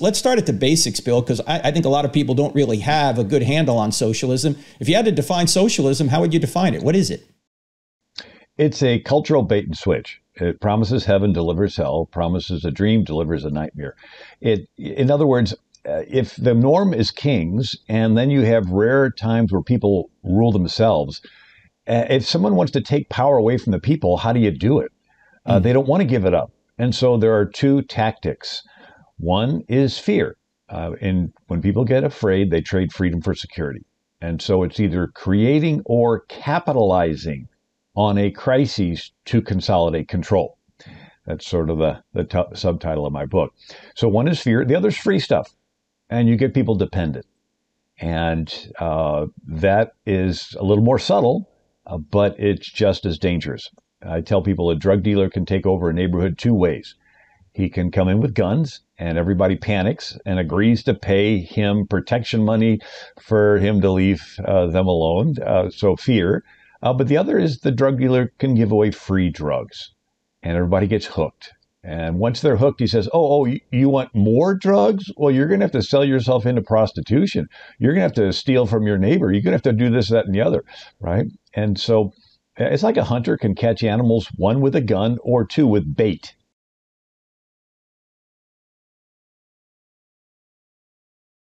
let's start at the basics, Bill, because I, I, think a lot of people don't really have a good handle on socialism. If you had to define socialism, how would you define it? What is it? It's a cultural bait and switch. It promises heaven, delivers hell, promises a dream, delivers a nightmare. It, in other words, uh, if the norm is kings, and then you have rare times where people rule themselves, uh, if someone wants to take power away from the people, how do you do it? Mm-hmm. they don't want to give it up. And so there are two tactics. One is fear. Uh, and when people get afraid, they trade freedom for security. And so it's either creating or capitalizing on a crisis to consolidate control. That's sort of the, the t- subtitle of my book. So one is fear, the other is free stuff. And you get people dependent. And uh, that is a little more subtle, uh, but it's just as dangerous. I tell people a drug dealer can take over a neighborhood two ways he can come in with guns and everybody panics and agrees to pay him protection money for him to leave uh, them alone. Uh, so fear. Uh, but the other is the drug dealer can give away free drugs and everybody gets hooked. And once they're hooked, he says, Oh, oh, you want more drugs? Well, you're going to have to sell yourself into prostitution. You're going to have to steal from your neighbor. You're going to have to do this, that, and the other. Right. And so it's like a hunter can catch animals, one with a gun or two with bait.